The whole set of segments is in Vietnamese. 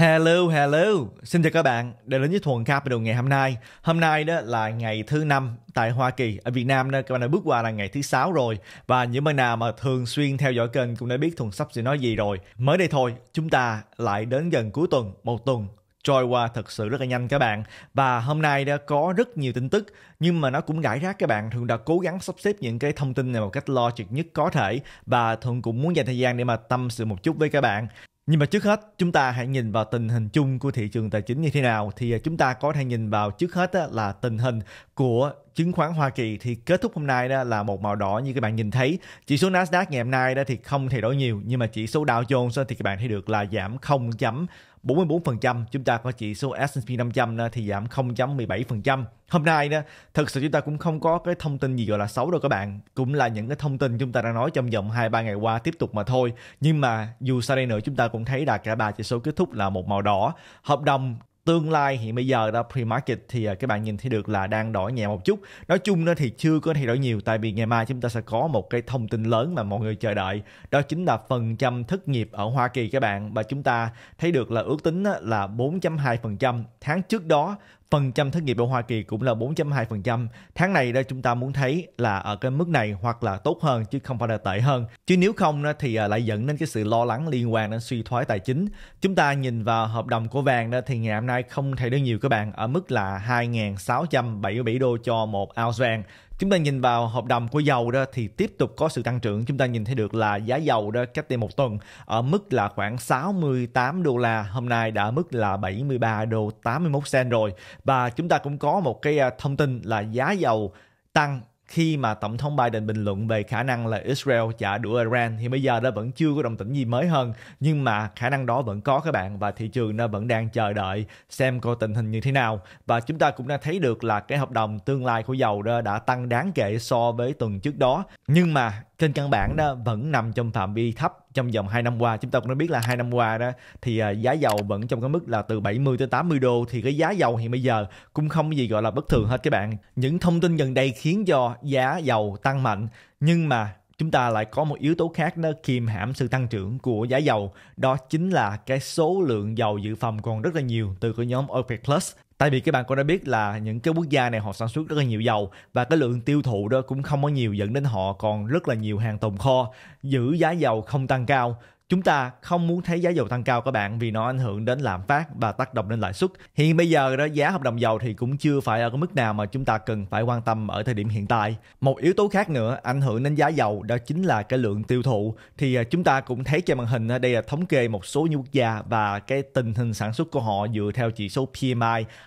Hello, hello. Xin chào các bạn đã đến với Thuần Capital ngày hôm nay. Hôm nay đó là ngày thứ năm tại Hoa Kỳ. Ở Việt Nam đó, các bạn đã bước qua là ngày thứ sáu rồi. Và những bạn nào mà thường xuyên theo dõi kênh cũng đã biết Thuần sắp sẽ nói gì rồi. Mới đây thôi, chúng ta lại đến gần cuối tuần, một tuần trôi qua thật sự rất là nhanh các bạn và hôm nay đã có rất nhiều tin tức nhưng mà nó cũng rải rác các bạn thường đã cố gắng sắp xếp những cái thông tin này một cách logic nhất có thể và thường cũng muốn dành thời gian để mà tâm sự một chút với các bạn nhưng mà trước hết chúng ta hãy nhìn vào tình hình chung của thị trường tài chính như thế nào thì à, chúng ta có thể nhìn vào trước hết là tình hình của chứng khoán Hoa Kỳ thì kết thúc hôm nay đó là một màu đỏ như các bạn nhìn thấy. Chỉ số Nasdaq ngày hôm nay đó thì không thay đổi nhiều nhưng mà chỉ số Dow Jones thì các bạn thấy được là giảm 0. 44%, chúng ta có chỉ số S&P 500 thì giảm 0.17%. Hôm nay đó, thực sự chúng ta cũng không có cái thông tin gì gọi là xấu đâu các bạn, cũng là những cái thông tin chúng ta đang nói trong vòng 2 3 ngày qua tiếp tục mà thôi. Nhưng mà dù sao đây nữa chúng ta cũng thấy đạt cả ba chỉ số kết thúc là một màu đỏ. Hợp đồng tương lai hiện bây giờ đó pre-market thì à, các bạn nhìn thấy được là đang đổi nhẹ một chút nói chung đó thì chưa có thay đổi nhiều tại vì ngày mai chúng ta sẽ có một cái thông tin lớn mà mọi người chờ đợi đó chính là phần trăm thất nghiệp ở Hoa Kỳ các bạn và chúng ta thấy được là ước tính là 4.2% tháng trước đó Phần trăm thất nghiệp ở Hoa Kỳ cũng là 4.2%. Tháng này đây chúng ta muốn thấy là ở cái mức này hoặc là tốt hơn chứ không phải là tệ hơn. Chứ nếu không thì à, lại dẫn đến cái sự lo lắng liên quan đến suy thoái tài chính. Chúng ta nhìn vào hợp đồng của vàng đó thì ngày hôm nay không thay đổi nhiều các bạn ở mức là 2.677 đô cho một ounce vàng chúng ta nhìn vào hợp đồng của dầu đó thì tiếp tục có sự tăng trưởng chúng ta nhìn thấy được là giá dầu đó cách đây một tuần ở mức là khoảng 68 đô la hôm nay đã mức là 73 đô 81 cent rồi và chúng ta cũng có một cái à, thông tin là giá dầu tăng khi mà tổng thống Biden bình luận về khả năng là Israel trả đũa Iran thì bây giờ nó vẫn chưa có đồng tĩnh gì mới hơn nhưng mà khả năng đó vẫn có các bạn và thị trường nó vẫn đang chờ đợi xem coi tình hình như thế nào và chúng ta cũng đang thấy được là cái hợp đồng tương lai của dầu đã tăng đáng kể so với tuần trước đó nhưng mà trên căn bản đó vẫn nằm trong phạm vi thấp trong vòng 2 năm qua chúng ta cũng đã biết là hai năm qua đó thì à, giá dầu vẫn trong cái mức là từ 70 tới 80 đô thì cái giá dầu hiện bây giờ cũng không gì gọi là bất thường hết các bạn những thông tin gần đây khiến cho giá dầu tăng mạnh nhưng mà chúng ta lại có một yếu tố khác nó kiềm hãm sự tăng trưởng của giá dầu đó chính là cái số lượng dầu dự phòng còn rất là nhiều từ cái nhóm OPEC Plus tại vì các bạn cũng đã biết là những cái quốc gia này họ sản xuất rất là nhiều dầu và cái lượng tiêu thụ đó cũng không có nhiều dẫn đến họ còn rất là nhiều hàng tồn kho giữ giá dầu không tăng cao Chúng ta không muốn thấy giá dầu tăng cao các bạn vì nó ảnh hưởng đến lạm phát và tác động đến lãi suất. Hiện bây giờ đó giá hợp đồng dầu thì cũng chưa phải ở cái mức nào mà chúng ta cần phải quan tâm ở thời điểm hiện tại. Một yếu tố khác nữa ảnh hưởng đến giá dầu đó chính là cái lượng tiêu thụ. Thì à, chúng ta cũng thấy trên màn hình đây là thống kê một số quốc gia và cái tình hình sản xuất của họ dựa theo chỉ số PMI.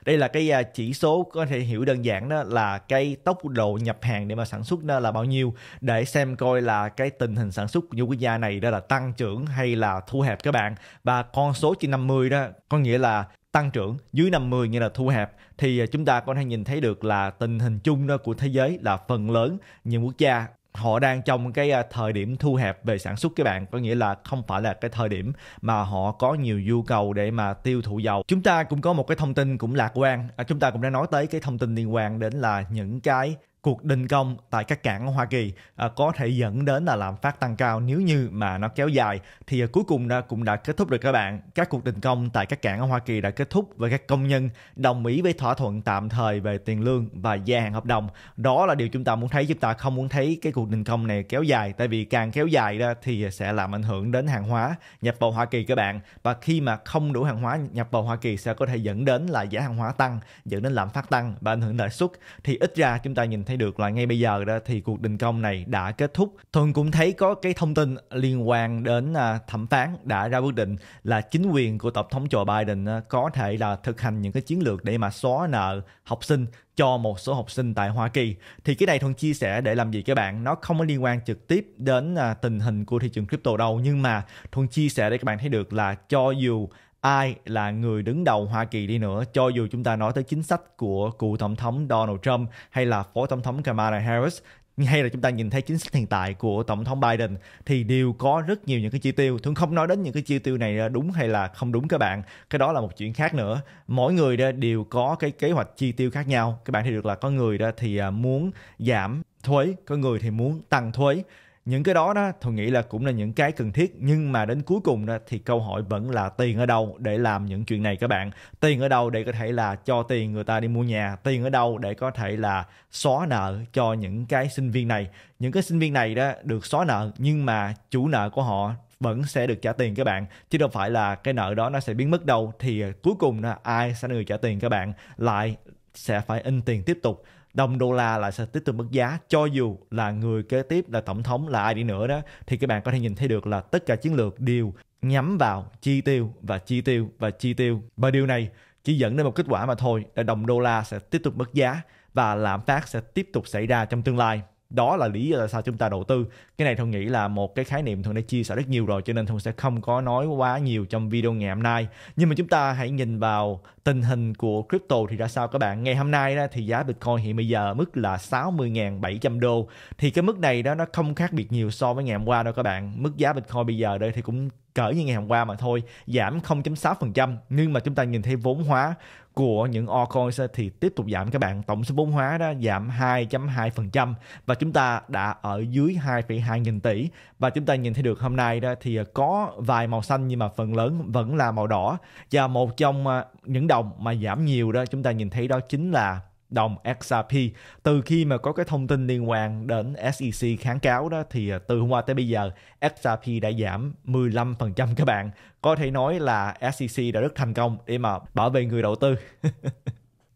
Đây là cái à, chỉ số có thể hiểu đơn giản đó là cái tốc độ nhập hàng để mà sản xuất đó là bao nhiêu để xem coi là cái tình hình sản xuất của quốc gia này đó là tăng trưởng hay là thu hẹp các bạn và con số trên 50 đó có nghĩa là tăng trưởng dưới 50 nghĩa là thu hẹp thì à, chúng ta có thể nhìn thấy được là tình hình chung đó của thế giới là phần lớn những quốc gia họ đang trong cái à, thời điểm thu hẹp về sản xuất các bạn có nghĩa là không phải là cái thời điểm mà họ có nhiều nhu cầu để mà tiêu thụ dầu chúng ta cũng có một cái thông tin cũng lạc quan à, chúng ta cũng đã nói tới cái thông tin liên quan đến là những cái cuộc đình công tại các cảng Hoa Kỳ à, có thể dẫn đến là lạm phát tăng cao nếu như mà nó kéo dài thì à, cuối cùng đã cũng đã kết thúc được các bạn. Các cuộc đình công tại các cảng ở Hoa Kỳ đã kết thúc và các công nhân đồng ý với thỏa thuận tạm thời về tiền lương và gia hạn hợp đồng. Đó là điều chúng ta muốn thấy chúng ta không muốn thấy cái cuộc đình công này kéo dài tại vì càng kéo dài ra thì sẽ làm ảnh hưởng đến hàng hóa nhập vào Hoa Kỳ các bạn và khi mà không đủ hàng hóa nhập vào Hoa Kỳ sẽ có thể dẫn đến là giá hàng hóa tăng, dẫn đến lạm phát tăng và ảnh hưởng lãi suất thì ít ra chúng ta nhìn thấy thể được là ngay bây giờ đó thì cuộc đình công này đã kết thúc. Thuận cũng thấy có cái thông tin liên quan đến à, thẩm phán đã ra quyết định là chính quyền của tổng thống Joe Biden à, có thể là thực hành những cái chiến lược để mà xóa nợ học sinh cho một số học sinh tại Hoa Kỳ. Thì cái này Thuận chia sẻ để làm gì các bạn? Nó không có liên quan trực tiếp đến à, tình hình của thị trường crypto đâu. Nhưng mà Thuận chia sẻ để các bạn thấy được là cho dù ai là người đứng đầu Hoa Kỳ đi nữa, cho dù chúng ta nói tới chính sách của cựu tổng thống Donald Trump hay là phó tổng thống Kamala Harris hay là chúng ta nhìn thấy chính sách hiện tại của tổng thống Biden thì đều có rất nhiều những cái chi tiêu. Thường không nói đến những cái chi tiêu này ờ, đúng hay là không đúng các bạn. Cái đó là một chuyện khác nữa. Mỗi người đều có cái kế hoạch chi tiêu khác nhau. Các bạn thì được là có người thì ờ, muốn giảm thuế, có người thì muốn tăng thuế những cái đó đó tôi nghĩ là cũng là những cái cần thiết nhưng mà đến cuối cùng đó thì câu hỏi vẫn là tiền ở đâu để làm những chuyện này các bạn tiền ở đâu để có thể là cho tiền người ta đi mua nhà tiền ở đâu để có thể là xóa nợ cho những cái sinh viên này những cái sinh viên này đó được xóa nợ nhưng mà chủ nợ của họ vẫn sẽ được trả tiền các bạn chứ đâu phải là cái nợ đó nó sẽ biến mất đâu thì cuối cùng là ai sẽ là người trả tiền các bạn lại sẽ phải in tiền tiếp tục đồng đô la là sẽ tiếp tục mất giá cho dù là người kế tiếp là tổng thống là ai đi nữa đó thì các bạn có thể nhìn thấy được là tất cả chiến lược đều nhắm vào chi tiêu và chi tiêu và chi tiêu và điều này chỉ dẫn đến một kết quả mà thôi là đồng đô la sẽ tiếp tục mất giá và lạm phát sẽ tiếp tục xảy ra trong tương lai đó là lý do tại sao chúng ta đầu tư cái này thông nghĩ là một cái khái niệm thường đã chia sẻ rất nhiều rồi cho nên thông sẽ không có nói quá nhiều trong video ngày hôm nay nhưng mà chúng ta hãy nhìn vào tình hình của crypto thì ra sao các bạn ngày hôm nay đó, thì giá bitcoin hiện bây giờ mức là 60.700 đô thì cái mức này đó nó không khác biệt nhiều so với ngày hôm qua đâu các bạn mức giá bitcoin bây giờ đây thì cũng cỡ như ngày hôm qua mà thôi giảm 0.6% nhưng mà chúng ta nhìn thấy vốn hóa của những altcoins thì tiếp tục giảm các bạn tổng số vốn hóa đó giảm 2.2% và chúng ta đã ở dưới 2,2 nghìn tỷ và chúng ta nhìn thấy được hôm nay đó thì có vài màu xanh nhưng mà phần lớn vẫn là màu đỏ và một trong à, những đồng mà giảm nhiều đó chúng ta nhìn thấy đó chính là đồng XRP từ khi mà có cái thông tin liên quan đến SEC kháng cáo đó thì à, từ hôm qua tới bây giờ XRP đã giảm 15% các bạn có thể nói là SEC đã rất thành công để mà bảo vệ người đầu tư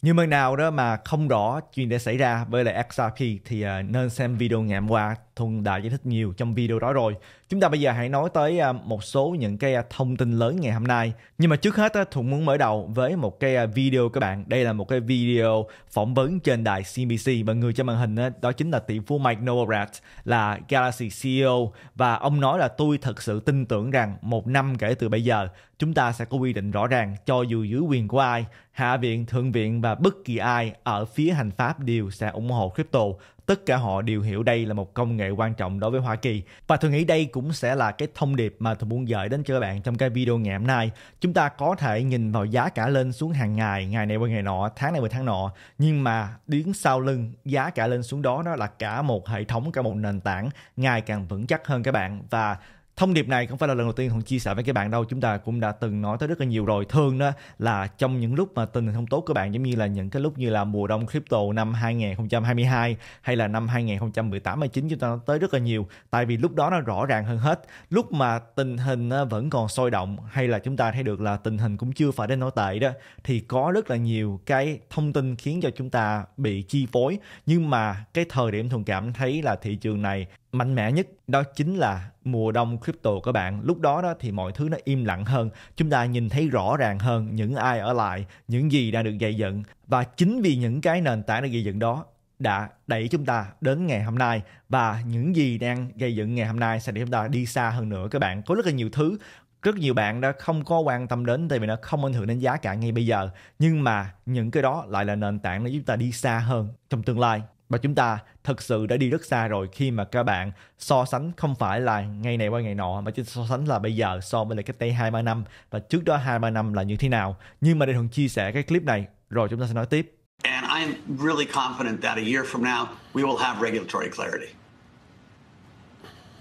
như mừng nào đó mà không rõ chuyện đã xảy ra với lại XRP thì à, nên xem video ngày hôm qua Thuần đã giải thích nhiều trong video đó rồi Chúng ta bây giờ hãy nói tới à, một số những cái à, thông tin lớn ngày hôm nay. Nhưng mà trước hết Thuận muốn mở đầu với một cái à, video các bạn. Đây là một cái video phỏng vấn trên đài CNBC và người trên màn hình đó chính là tỷ phú Mike Novogratz là Galaxy CEO và ông nói là tôi thật sự tin tưởng rằng một năm kể từ bây giờ chúng ta sẽ có quy định rõ ràng cho dù dưới quyền của ai, Hạ viện, Thượng viện và bất kỳ ai ở phía hành pháp đều sẽ ủng hộ crypto tất cả họ đều hiểu đây là một công nghệ quan trọng đối với Hoa Kỳ. Và tôi nghĩ đây cũng sẽ là cái thông điệp mà tôi muốn gửi đến cho các bạn trong cái video ngày hôm nay. Chúng ta có thể nhìn vào giá cả lên xuống hàng ngày, ngày này qua ngày nọ, tháng này qua tháng nọ, nhưng mà đứng sau lưng giá cả lên xuống đó đó là cả một hệ thống, cả một nền tảng ngày càng vững chắc hơn các bạn và thông điệp này không phải là lần đầu tiên hùng chia sẻ với các bạn đâu chúng ta cũng đã từng nói tới rất là nhiều rồi thường đó là trong những lúc mà tình hình không tốt các bạn giống như là những cái lúc như là mùa đông crypto năm 2022 hay là năm 2018 19 chúng ta nói tới rất là nhiều tại vì lúc đó nó rõ ràng hơn hết lúc mà tình hình vẫn còn sôi động hay là chúng ta thấy được là tình hình cũng chưa phải đến nỗi tệ đó thì có rất là nhiều cái thông tin khiến cho chúng ta bị chi phối nhưng mà cái thời điểm thường cảm thấy là thị trường này mạnh mẽ nhất đó chính là mùa đông crypto các bạn lúc đó đó thì mọi thứ nó im lặng hơn chúng ta nhìn thấy rõ ràng hơn những ai ở lại những gì đã được gây dựng và chính vì những cái nền tảng được gây dựng đó đã đẩy chúng ta đến ngày hôm nay và những gì đang gây dựng ngày hôm nay sẽ để chúng ta đi xa hơn nữa các bạn có rất là nhiều thứ rất nhiều bạn đã không có quan tâm đến tại vì nó không ảnh hưởng đến giá cả ngay bây giờ nhưng mà những cái đó lại là nền tảng để chúng ta đi xa hơn trong tương lai và chúng ta thực sự đã đi rất xa rồi khi mà các bạn so sánh không phải là ngày này qua ngày nọ mà chỉ so sánh là bây giờ so với lại cách đây hai ba năm và trước đó hai ba năm là như thế nào nhưng mà để thường chia sẻ cái clip này rồi chúng ta sẽ nói tiếp And I'm really confident that a year from now we will have regulatory clarity.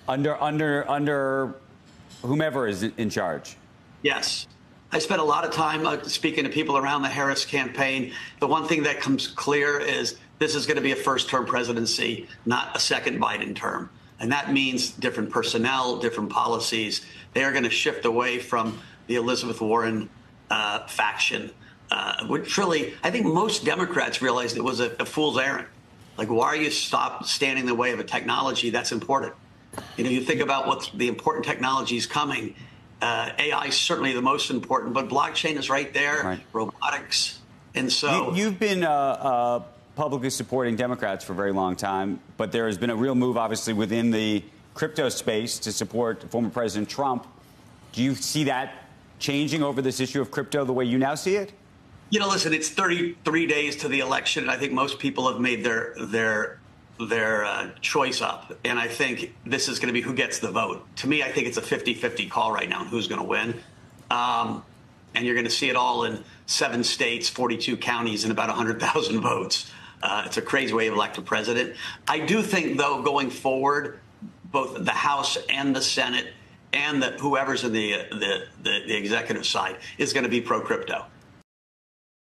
Under under under whomever is in charge. Yes. I spent a lot of time uh, speaking to people around the Harris campaign. The one thing that comes clear is this is going to be a first term presidency, not a second Biden term. And that means different personnel, different policies. They are going to shift away from the Elizabeth Warren uh, faction, uh, which really, I think most Democrats realized it was a, a fool's errand. Like, why are you stop standing in the way of a technology that's important? You know, you think about what the important technologies coming. Uh, AI is certainly the most important, but blockchain is right there, right. robotics. And so. You, have been uh, uh, publicly supporting Democrats for a very long time, but there has been a real move, obviously, within the crypto space to support former President Trump. Do you see that changing over this issue of crypto the way you now see it? You know, listen, it's 33 days to the election, and I think most people have made their their their uh, choice up. And I think this is going to be who gets the vote. To me, I think it's a 50 50 call right now on who's going to win. Um, and you're going to see it all in seven states, 42 counties, and about 100,000 votes. Uh, it's a crazy way to elect a president. I do think, though, going forward, both the House and the Senate and the, whoever's in the, the, the, the executive side is going to be pro crypto.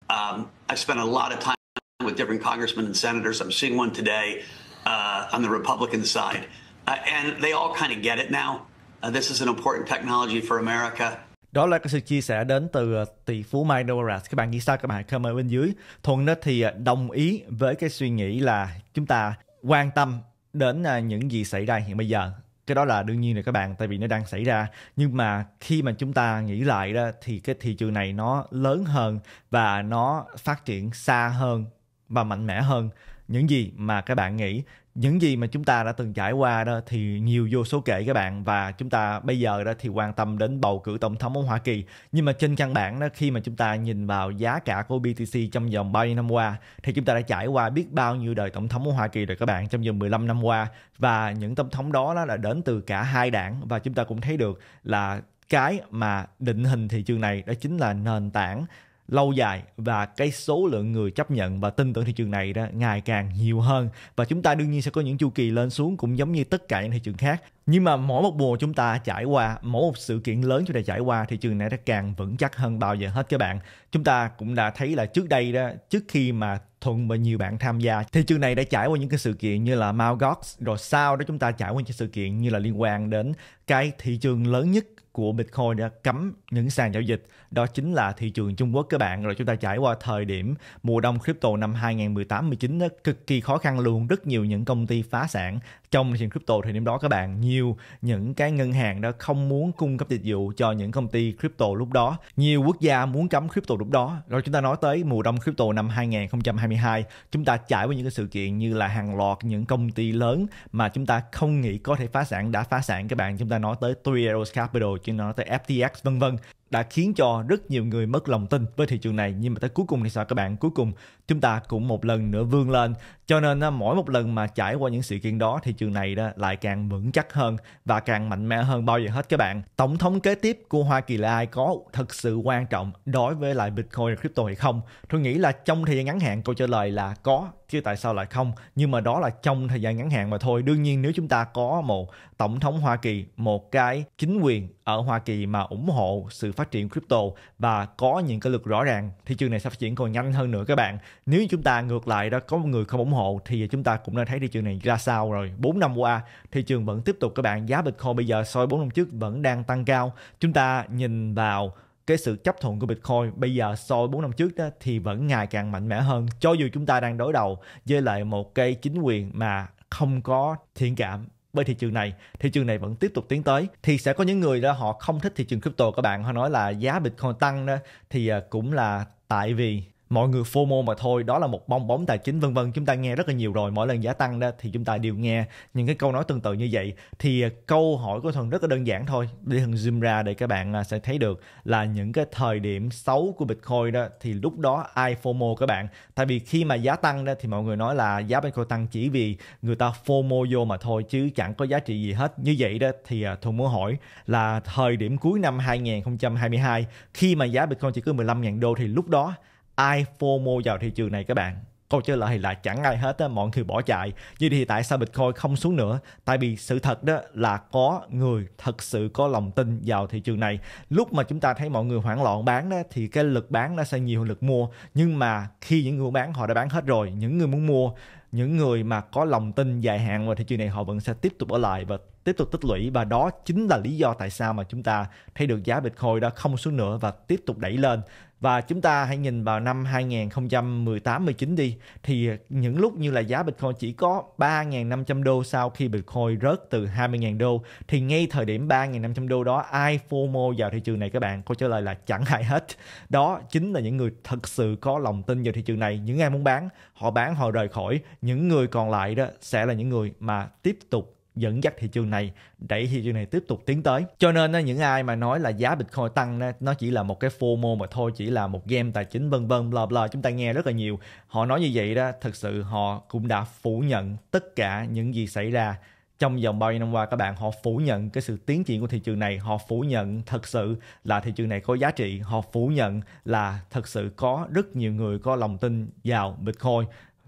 Um, I've spent a lot of time with different congressmen and senators. I'm seeing one today uh, on the Republican side. Uh, and they all kind of get it now. Uh, this is an important technology for America. đó là cái sự chia sẻ đến từ ờ, tỷ phú Mike Douglas các bạn nghĩ sao các bạn comment bên dưới thuận đó thì ờ, đồng ý với cái suy nghĩ là chúng ta quan tâm đến ờ, những gì xảy ra hiện bây giờ cái đó là đương nhiên rồi các bạn tại vì nó đang xảy ra nhưng mà khi mà chúng ta nghĩ lại đó thì cái thị trường này nó lớn hơn và nó phát triển xa hơn và mạnh mẽ hơn những gì mà các bạn nghĩ những gì mà chúng ta đã từng trải qua đó thì nhiều vô số kể các bạn và chúng ta bây giờ đó thì quan tâm đến bầu cử tổng thống ở Hoa Kỳ nhưng mà trên căn bản đó khi mà chúng ta nhìn vào giá cả của BTC trong vòng bao nhiêu năm qua thì chúng ta đã trải qua biết bao nhiêu đời tổng thống ở Hoa Kỳ rồi các bạn trong vòng 15 năm qua và những tổng thống đó, đó là đến từ cả hai đảng và chúng ta cũng thấy được là cái mà định hình thị trường này đó chính là nền tảng lâu dài và cái số lượng người chấp nhận và tin tưởng thị trường này đó ngày càng nhiều hơn và chúng ta đương nhiên sẽ có những chu kỳ lên xuống cũng giống như tất cả những thị trường khác nhưng mà mỗi một mùa chúng ta trải qua mỗi một sự kiện lớn chúng ta trải qua thị trường này đã càng vững chắc hơn bao giờ hết các bạn chúng ta cũng đã thấy là trước đây đó trước khi mà thuận và nhiều bạn tham gia thị trường này đã trải qua những cái sự kiện như là Mt. Gox rồi sau đó chúng ta trải qua những sự kiện như là liên quan đến cái thị trường lớn nhất của Bitcoin đã cấm những sàn giao dịch đó chính là thị trường Trung Quốc các bạn rồi chúng ta trải qua thời điểm mùa đông crypto năm 2018-19 cực kỳ khó khăn luôn rất nhiều những công ty phá sản trong thị trường crypto thời điểm đó các bạn nhiều những cái ngân hàng đó không muốn cung cấp dịch vụ cho những công ty crypto lúc đó nhiều quốc gia muốn cấm crypto lúc đó rồi chúng ta nói tới mùa đông crypto năm 2022 chúng ta trải qua những cái sự kiện như là hàng loạt những công ty lớn mà chúng ta không nghĩ có thể phá sản đã phá sản các bạn chúng ta nói tới Three Arrows Capital chúng ta nói tới FTX vân vân đã khiến cho rất nhiều người mất lòng tin với thị trường này nhưng mà tới cuối cùng thì sao các bạn cuối cùng chúng ta cũng một lần nữa vươn lên cho nên mỗi một lần mà trải qua những sự kiện đó thì trường này đó lại càng vững chắc hơn và càng mạnh mẽ hơn bao giờ hết các bạn tổng thống kế tiếp của Hoa Kỳ là ai có thật sự quan trọng đối với lại Bitcoin và crypto hay không tôi nghĩ là trong thời gian ngắn hạn câu trả lời là có chứ tại sao lại không nhưng mà đó là trong thời gian ngắn hạn mà thôi đương nhiên nếu chúng ta có một tổng thống Hoa Kỳ một cái chính quyền ở Hoa Kỳ mà ủng hộ sự phát triển crypto và có những cái lực rõ ràng thị trường này sẽ phát triển còn nhanh hơn nữa các bạn nếu chúng ta ngược lại đó có một người không ủng hộ thì chúng ta cũng đã thấy thị trường này ra sao rồi 4 năm qua thị trường vẫn tiếp tục các bạn giá Bitcoin bây giờ so với 4 năm trước vẫn đang tăng cao chúng ta nhìn vào cái sự chấp thuận của Bitcoin bây giờ so với 4 năm trước đó, thì vẫn ngày càng mạnh mẽ hơn cho dù chúng ta đang đối đầu với lại một cái chính quyền mà không có thiện cảm với thị trường này thị trường này vẫn tiếp tục tiến tới thì sẽ có những người đó họ không thích thị trường crypto các bạn họ nói là giá bitcoin tăng đó thì à, cũng là tại vì mọi người FOMO mà thôi đó là một bong bóng tài chính vân vân chúng ta nghe rất là nhiều rồi mỗi lần giá tăng đó thì chúng ta đều nghe những cái câu nói tương tự như vậy thì à, câu hỏi của thần rất là đơn giản thôi để thần zoom ra để các bạn à, sẽ thấy được là những cái thời điểm xấu của bitcoin đó thì lúc đó ai FOMO các bạn tại vì khi mà giá tăng đó thì mọi người nói là giá bitcoin tăng chỉ vì người ta FOMO vô mà thôi chứ chẳng có giá trị gì hết như vậy đó thì à, thuần muốn hỏi là thời điểm cuối năm 2022 khi mà giá bitcoin chỉ có 15.000 đô thì lúc đó ai FOMO vào thị trường này các bạn câu trả lời là chẳng ai hết á, mọi người bỏ chạy như thì tại sao Bitcoin không xuống nữa tại vì sự thật đó là có người thật sự có lòng tin vào thị trường này lúc mà chúng ta thấy mọi người hoảng loạn bán đó thì cái lực bán nó sẽ nhiều hơn lực mua nhưng mà khi những người bán họ đã bán hết rồi những người muốn mua những người mà có lòng tin dài hạn vào thị trường này họ vẫn sẽ tiếp tục ở lại và tiếp tục tích lũy và đó chính là lý do tại sao mà chúng ta thấy được giá Bitcoin đó không xuống nữa và tiếp tục đẩy lên và chúng ta hãy nhìn vào năm 2018 19 đi thì những lúc như là giá Bitcoin chỉ có 3.500 đô sau khi Bitcoin rớt từ 20.000 đô thì ngay thời điểm 3.500 đô đó ai FOMO vào thị trường này các bạn? Câu trả lời là chẳng ai hết. Đó chính là những người thật sự có lòng tin vào thị trường này. Những ai muốn bán, họ bán họ rời khỏi. Những người còn lại đó sẽ là những người mà tiếp tục dẫn dắt thị trường này đẩy thị trường này tiếp tục tiến tới cho nên những ai mà nói là giá bitcoin tăng nó chỉ là một cái fomo mà thôi chỉ là một game tài chính vân vân bla bla chúng ta nghe rất là nhiều họ nói như vậy đó thực sự họ cũng đã phủ nhận tất cả những gì xảy ra trong vòng bao nhiêu năm qua các bạn họ phủ nhận cái sự tiến triển của thị trường này họ phủ nhận thật sự là thị trường này có giá trị họ phủ nhận là thật sự có rất nhiều người có lòng tin vào bitcoin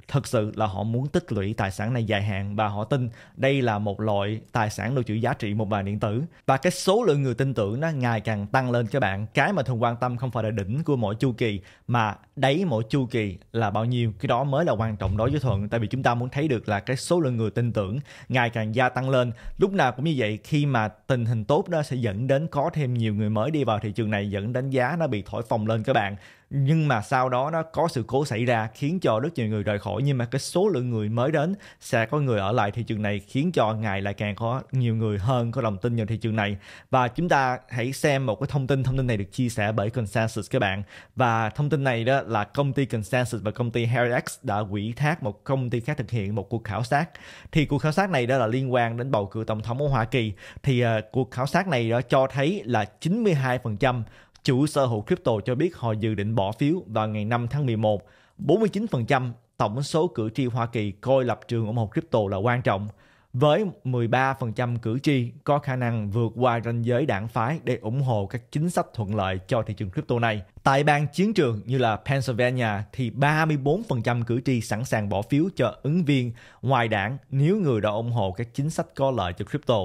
thực sự là họ muốn tích lũy tài sản này dài hạn và họ tin đây là một loại tài sản lưu trữ giá trị một bài điện tử và cái số lượng người tin tưởng nó ngày càng tăng lên các bạn cái mà thường quan tâm không phải là đỉnh của mỗi chu kỳ mà đáy mỗi chu kỳ là bao nhiêu cái đó mới là quan trọng đối với thuận tại vì chúng ta muốn thấy được là cái số lượng người tin tưởng ngày càng gia tăng lên lúc nào cũng như vậy khi mà tình hình tốt đó sẽ dẫn đến có thêm nhiều người mới đi vào thị trường này dẫn đến giá nó bị thổi phồng lên các bạn nhưng mà sau đó nó có sự cố xảy ra khiến cho rất nhiều người rời khỏi nhưng mà cái số lượng người mới đến sẽ có người ở lại thị trường này khiến cho ngày lại càng có nhiều người hơn có lòng tin vào thị trường này và chúng ta hãy xem một cái thông tin thông tin này được chia sẻ bởi Consensus các bạn và thông tin này đó là công ty Consensus và công ty Heridex đã quỹ thác một công ty khác thực hiện một cuộc khảo sát thì cuộc khảo sát này đó là liên quan đến bầu cử tổng thống ở Hoa Kỳ thì uh, cuộc khảo sát này đó cho thấy là 92% Chủ sở hữu crypto cho biết họ dự định bỏ phiếu vào ngày 5 tháng 11. 49% tổng số cử tri Hoa Kỳ coi lập trường ủng hộ crypto là quan trọng, với 13% cử tri có khả năng vượt qua ranh giới đảng phái để ủng hộ các chính sách thuận lợi cho thị trường crypto này. Tại bang chiến trường như là Pennsylvania thì 34% cử tri sẵn sàng bỏ phiếu cho ứng viên ngoài đảng nếu người đó ủng hộ các chính sách có lợi cho crypto.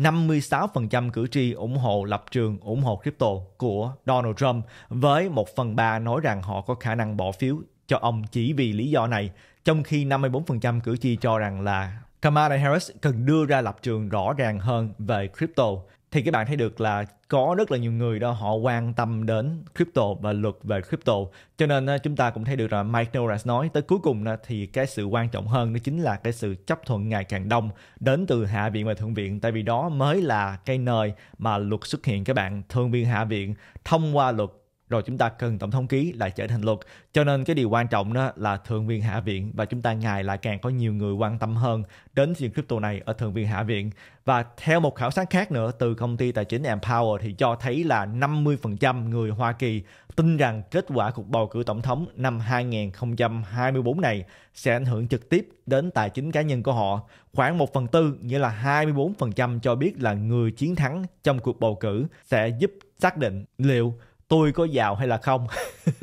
56% cử tri ủng hộ lập trường ủng hộ crypto của Donald Trump với 1 phần 3 nói rằng họ có khả năng bỏ phiếu cho ông chỉ vì lý do này, trong khi 54% cử tri cho rằng là Kamala Harris cần đưa ra lập trường rõ ràng hơn về crypto thì các bạn thấy được là có rất là nhiều người đó họ quan tâm đến crypto và luật về crypto cho nên ờ, chúng ta cũng thấy được là Mike Norris nói tới cuối cùng thì cái sự quan trọng hơn đó chính là cái sự chấp thuận ngày càng đông đến từ hạ viện và thượng viện tại vì đó mới là cái nơi mà luật xuất hiện các bạn thượng viện hạ viện thông qua luật rồi chúng ta cần tổng thống ký lại trở thành luật cho nên cái điều quan trọng đó là thượng viện hạ viện và chúng ta ngày lại càng có nhiều người quan tâm hơn đến chuyện crypto này ở thượng viện hạ viện và theo một khảo sát khác nữa từ công ty tài chính Empower thì cho thấy là 50% người Hoa Kỳ tin rằng kết quả cuộc bầu cử tổng thống năm 2024 này sẽ ảnh hưởng trực tiếp đến tài chính cá nhân của họ. Khoảng 1 phần tư, nghĩa là 24% cho biết là người chiến thắng trong cuộc bầu cử sẽ giúp xác định liệu tôi có giàu hay là không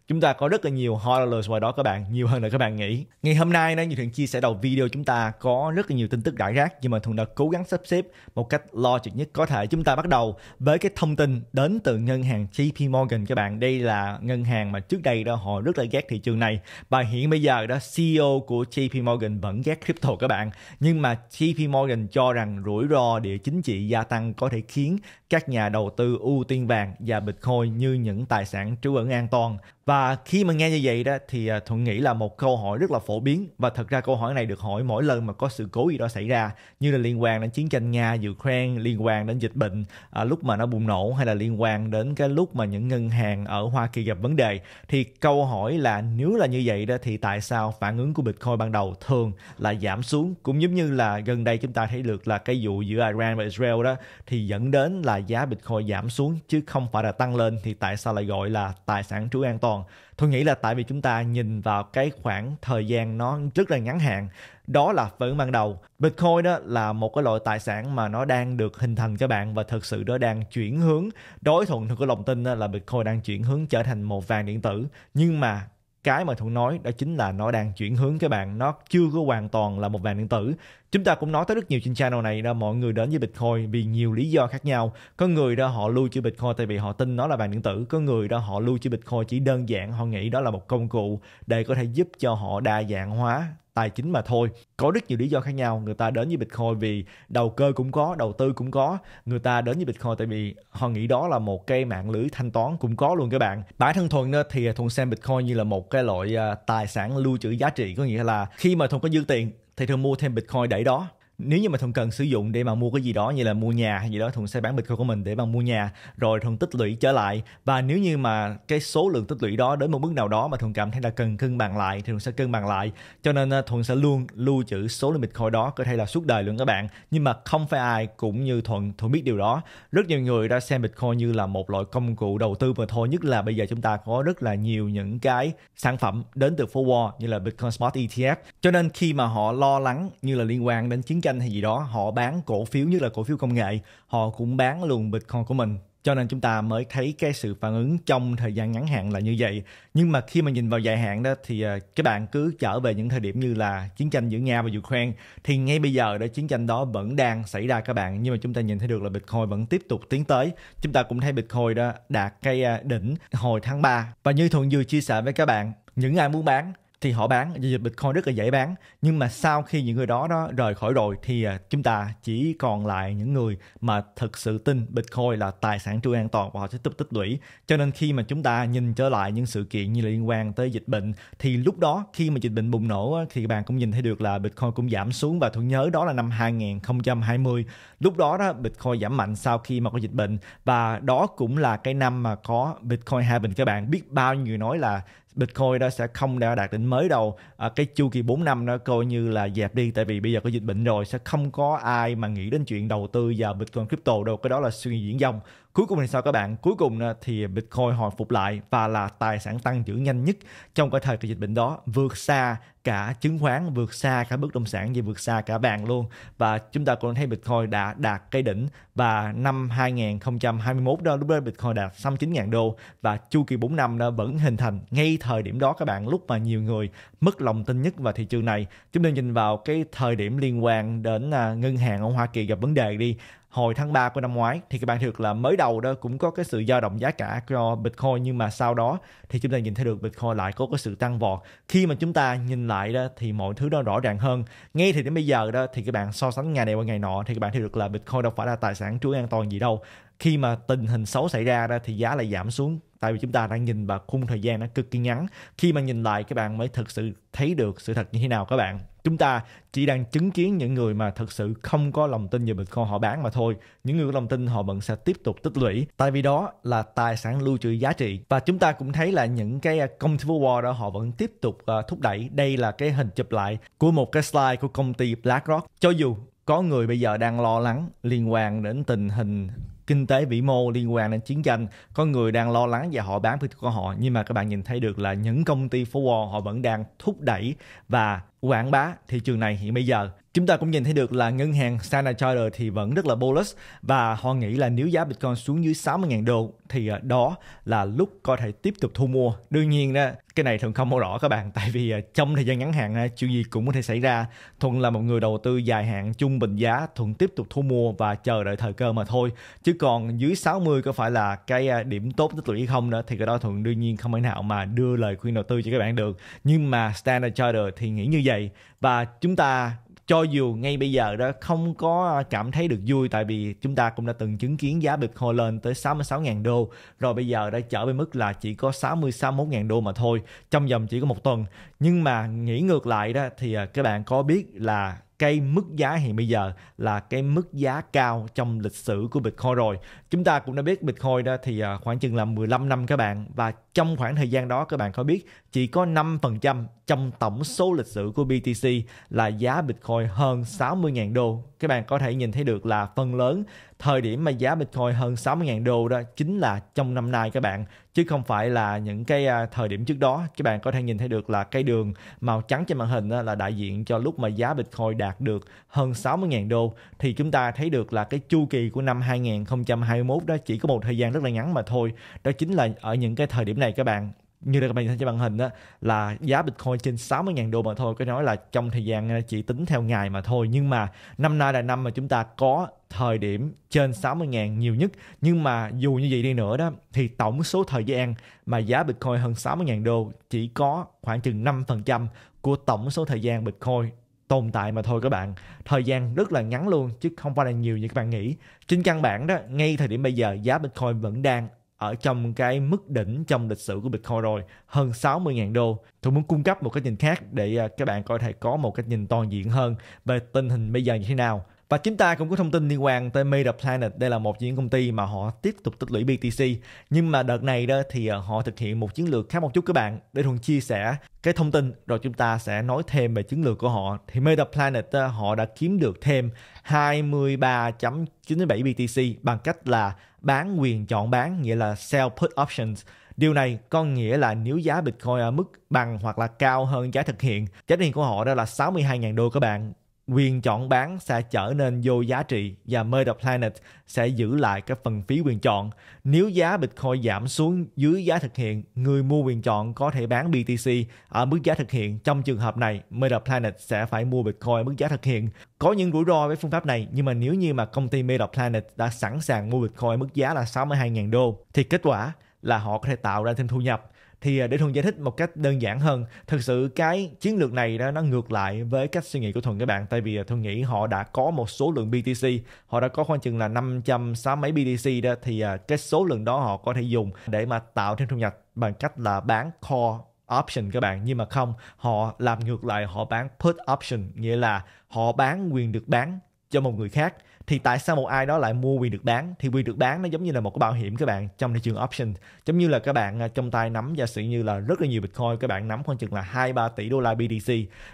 chúng ta có rất là nhiều horrors ngoài đó các bạn nhiều hơn là các bạn nghĩ ngày hôm nay nó như thường chia sẻ đầu video chúng ta có rất là nhiều tin tức đại rác nhưng mà thường đã cố gắng sắp xếp một cách logic nhất có thể chúng ta bắt đầu với cái thông tin đến từ ngân hàng JP Morgan các bạn đây là ngân hàng mà trước đây đó họ rất là ghét thị trường này và hiện bây giờ đó CEO của JP Morgan vẫn ghét crypto các bạn nhưng mà JP Morgan cho rằng rủi ro địa chính trị gia tăng có thể khiến các nhà đầu tư ưu tiên vàng và bịch hồi như những tài sản trú ẩn an toàn và khi mà nghe như vậy đó thì à, Thuận nghĩ là một câu hỏi rất là phổ biến và thật ra câu hỏi này được hỏi mỗi lần mà có sự cố gì đó xảy ra như là liên quan đến chiến tranh Nga, Ukraine, liên quan đến dịch bệnh à, lúc mà nó bùng nổ hay là liên quan đến cái lúc mà những ngân hàng ở Hoa Kỳ gặp vấn đề thì câu hỏi là nếu là như vậy đó thì tại sao phản ứng của Bitcoin ban đầu thường là giảm xuống cũng giống như là gần đây chúng ta thấy được là cái vụ giữa Iran và Israel đó thì dẫn đến là giá Bitcoin giảm xuống chứ không phải là tăng lên thì tại sao lại gọi là tài sản trú an toàn còn tôi nghĩ là tại vì chúng ta nhìn vào cái khoảng thời gian nó rất là ngắn hạn đó là vẫn ban đầu bitcoin đó là một cái loại tài sản mà nó đang được hình thành cho bạn và thực sự nó đang chuyển hướng đối thuận theo cái lòng tin là bitcoin đang chuyển hướng trở thành một vàng điện tử nhưng mà cái mà thuận nói đó chính là nó đang chuyển hướng các bạn nó chưa có hoàn toàn là một vàng điện tử chúng ta cũng nói tới rất nhiều trên channel này là mọi người đến với Bitcoin vì nhiều lý do khác nhau có người đó họ lưu trữ Bitcoin tại vì họ tin nó là vàng điện tử có người đó họ lưu trữ Bitcoin chỉ đơn giản họ nghĩ đó là một công cụ để có thể giúp cho họ đa dạng hóa tài chính mà thôi có rất nhiều lý do khác nhau người ta đến với bitcoin vì đầu cơ cũng có đầu tư cũng có người ta đến với bitcoin tại vì họ nghĩ đó là một cái mạng lưới thanh toán cũng có luôn các bạn bản thân thuận thì thuận xem bitcoin như là một cái loại à, tài sản lưu trữ giá trị có nghĩa là khi mà thuận có dư tiền thì thường mua thêm Bitcoin để đó nếu như mà thuận cần sử dụng để mà mua cái gì đó như là mua nhà hay gì đó thuận sẽ bán bitcoin của mình để mà mua nhà rồi thuận tích lũy trở lại và nếu như mà cái số lượng tích lũy đó đến một bước nào đó mà thuận cảm thấy là cần cân bằng lại thì thuận sẽ cân bằng lại cho nên ờ, thuận sẽ luôn lưu trữ số lượng bitcoin đó có thể là suốt đời luôn các bạn nhưng mà không phải ai cũng như thuận thuận biết điều đó rất nhiều người đã xem bitcoin như là một loại công cụ đầu tư mà thôi nhất là bây giờ chúng ta có rất là nhiều những cái sản phẩm đến từ forward như là bitcoin smart etf cho nên khi mà họ lo lắng như là liên quan đến chiến tranh hay gì đó họ bán cổ phiếu như là cổ phiếu công nghệ họ cũng bán luôn bitcoin của mình cho nên chúng ta mới thấy cái sự phản ứng trong thời gian ngắn hạn là như vậy nhưng mà khi mà nhìn vào dài hạn đó thì à, các bạn cứ trở về những thời điểm như là chiến tranh giữa nga và ukraine thì ngay bây giờ đó chiến tranh đó vẫn đang xảy ra các bạn nhưng mà chúng ta nhìn thấy được là bitcoin vẫn tiếp tục tiến tới chúng ta cũng thấy bitcoin đó đạt cái à, đỉnh hồi tháng 3 và như thuận vừa chia sẻ với các bạn những ai muốn bán thì họ bán giao dịch Bitcoin rất là dễ bán nhưng mà sau khi những người đó đó rời khỏi rồi thì à, chúng ta chỉ còn lại những người mà thực sự tin Bitcoin là tài sản trung an toàn và họ sẽ tiếp tích lũy cho nên khi mà chúng ta nhìn trở lại những sự kiện như là liên quan tới dịch bệnh thì lúc đó khi mà dịch bệnh bùng nổ thì các bạn cũng nhìn thấy được là Bitcoin cũng giảm xuống và tôi nhớ đó là năm 2020 lúc đó đó Bitcoin giảm mạnh sau khi mà có dịch bệnh và đó cũng là cái năm mà có Bitcoin hai bình các bạn biết bao nhiêu người nói là Bitcoin đó sẽ không đã đạt đỉnh mới đâu à, cái chu kỳ 4 năm nó coi như là dẹp đi tại vì bây giờ có dịch bệnh rồi sẽ không có ai mà nghĩ đến chuyện đầu tư vào Bitcoin crypto đâu cái đó là suy diễn dòng cuối cùng thì sao các bạn cuối cùng ờ, thì bitcoin hồi phục lại và là tài sản tăng trưởng nhanh nhất trong cái thời kỳ dịch bệnh đó vượt xa cả chứng khoán vượt xa cả bất động sản và vượt xa cả vàng luôn và chúng ta cũng thấy Bitcoin đã đạt cây đỉnh và năm 2021 đó lúc đó Bitcoin đạt 69.000 đô và chu kỳ 4 năm đó vẫn hình thành ngay thời điểm đó các bạn lúc mà nhiều người mất lòng tin nhất vào thị trường này chúng ta nhìn vào cái thời điểm liên quan đến ờ, ngân hàng ở Hoa Kỳ gặp vấn đề đi hồi tháng 3 của năm ngoái thì các bạn thấy được là mới đầu đó cũng có cái sự dao động giá cả cho Bitcoin nhưng mà sau đó thì chúng ta nhìn thấy được Bitcoin lại có cái sự tăng vọt. Khi mà chúng ta nhìn lại đó thì mọi thứ nó rõ ràng hơn. Ngay thì đến bây giờ đó thì các bạn so sánh ngày này qua ngày nọ thì các bạn thấy được là Bitcoin đâu phải là tài sản trú an toàn gì đâu khi mà tình hình xấu xảy ra đó thì giá lại giảm xuống tại vì chúng ta đang nhìn vào khung thời gian nó cực kỳ ngắn khi mà nhìn lại các bạn mới thực sự thấy được sự thật như thế nào các bạn chúng ta chỉ đang chứng kiến những người mà thật sự không có lòng tin về Bitcoin họ bán mà thôi. Những người có lòng tin họ vẫn sẽ tiếp tục tích lũy. Tại vì đó là tài sản lưu trữ giá trị. Và chúng ta cũng thấy là những cái à, công ty War đó họ vẫn tiếp tục à, thúc đẩy. Đây là cái hình chụp lại của một cái slide của công ty BlackRock. Cho dù có người bây giờ đang lo lắng liên quan đến tình hình kinh tế vĩ mô liên quan đến chiến tranh có người đang lo lắng và họ bán Bitcoin của họ nhưng mà các bạn nhìn thấy được là những công ty forward họ vẫn đang thúc đẩy và quảng bá thị trường này hiện bây giờ. Chúng ta cũng nhìn thấy được là ngân hàng Standard Chartered thì vẫn rất là bullish và họ nghĩ là nếu giá Bitcoin xuống dưới 60.000 đô thì ờ, đó là lúc có thể tiếp tục thu mua. Đương nhiên đó, cái này thường không rõ các bạn tại vì ờ, trong thời gian ngắn hạn ờ, chuyện gì cũng có thể xảy ra. Thuận là một người đầu tư dài hạn trung bình giá, Thuận tiếp tục thu mua và chờ đợi thời cơ mà thôi. Chứ còn dưới 60 có phải là cái điểm tốt tích lũy hay không nữa thì cái đó Thuận đương nhiên không thể nào mà đưa lời khuyên đầu tư cho các bạn được. Nhưng mà Standard Chartered thì nghĩ như vậy vậy và chúng ta cho dù ngay bây giờ đó không có à, cảm thấy được vui tại vì chúng ta cũng đã từng chứng kiến giá Bitcoin lên tới 66.000 đô rồi bây giờ đã trở về mức là chỉ có 60 61.000 đô mà thôi trong vòng chỉ có một tuần nhưng mà nghĩ ngược lại đó thì à, các bạn có biết là cái mức giá hiện bây giờ là cái mức giá cao trong lịch sử của Bitcoin rồi. Chúng ta cũng đã biết Bitcoin đó thì à, khoảng chừng là 15 năm các bạn và trong khoảng thời gian đó các bạn có biết chỉ có 5% trong tổng số lịch sử của BTC là giá Bitcoin hơn 60.000 đô. Các bạn có thể nhìn thấy được là phần lớn thời điểm mà giá Bitcoin hơn 60.000 đô đó chính là trong năm nay các bạn chứ không phải là những cái à, thời điểm trước đó. Các bạn có thể nhìn thấy được là cái đường màu trắng trên màn hình đó là đại diện cho lúc mà giá Bitcoin đạt được hơn 60.000 đô thì chúng ta thấy được là cái chu kỳ của năm 2021 đó chỉ có một thời gian rất là ngắn mà thôi. Đó chính là ở những cái thời điểm này các bạn như các bạn nhìn thấy trên màn hình đó, là giá Bitcoin trên 60.000 đô mà thôi có nói là trong thời gian ờ, chỉ tính theo ngày mà thôi nhưng mà năm nay là năm mà chúng ta có thời điểm trên 60.000 nhiều nhất nhưng mà dù như vậy đi nữa đó thì tổng số thời gian mà giá Bitcoin hơn 60.000 đô chỉ có khoảng chừng 5% của tổng số thời gian Bitcoin tồn tại mà thôi các bạn thời gian rất là ngắn luôn chứ không phải là nhiều như các bạn nghĩ trên căn bản đó ngay thời điểm bây giờ giá bitcoin vẫn đang ở trong cái mức đỉnh trong lịch sử của Bitcoin rồi, hơn 60.000 đô. Tôi muốn cung cấp một cái nhìn khác để à, các bạn có thể có một cái nhìn toàn diện hơn về tình hình bây giờ như thế nào. Và chúng ta cũng có thông tin liên quan tới Made Planet. Đây là một những công ty mà họ tiếp tục tích lũy BTC. Nhưng mà đợt này đó thì à, họ thực hiện một chiến lược khác một chút các bạn. Để Thuận chia sẻ cái thông tin rồi chúng ta sẽ nói thêm về chiến lược của họ. Thì Made Planet à, họ đã kiếm được thêm 23.97 BTC bằng cách là bán quyền chọn bán nghĩa là sell put options. Điều này có nghĩa là nếu giá Bitcoin ở mức bằng hoặc là cao hơn giá thực hiện, giá tiền của họ đó là 62.000 đô các bạn quyền chọn bán sẽ trở nên vô giá trị và Meta Planet sẽ giữ lại cái phần phí quyền chọn. Nếu giá Bitcoin giảm xuống dưới giá thực hiện, người mua quyền chọn có thể bán BTC ở mức giá thực hiện. Trong trường hợp này, Meta Planet sẽ phải mua Bitcoin ở mức giá thực hiện. Có những rủi ro với phương pháp này, nhưng mà nếu như mà công ty Meta Planet đã sẵn sàng mua Bitcoin ở mức giá là 62.000 đô, thì kết quả là họ có thể tạo ra thêm thu nhập thì à, để thuần giải thích một cách đơn giản hơn thực sự cái chiến lược này đó nó ngược lại với cách suy nghĩ của thuần các bạn tại vì à, thuần nghĩ họ đã có một số lượng btc họ đã có khoảng chừng là năm trăm sáu mấy btc đó thì à, cái số lượng đó họ có thể dùng để mà tạo thêm thu nhập bằng cách là bán core option các bạn nhưng mà không họ làm ngược lại họ bán put option nghĩa là họ bán quyền được bán cho một người khác thì tại sao một ai đó lại mua quyền được bán thì quyền được bán nó giống như là một cái bảo hiểm các bạn trong thị trường option giống như là các bạn à, trong tay nắm giả sử như là rất là nhiều bitcoin các bạn nắm khoảng chừng là hai ba tỷ đô la BTC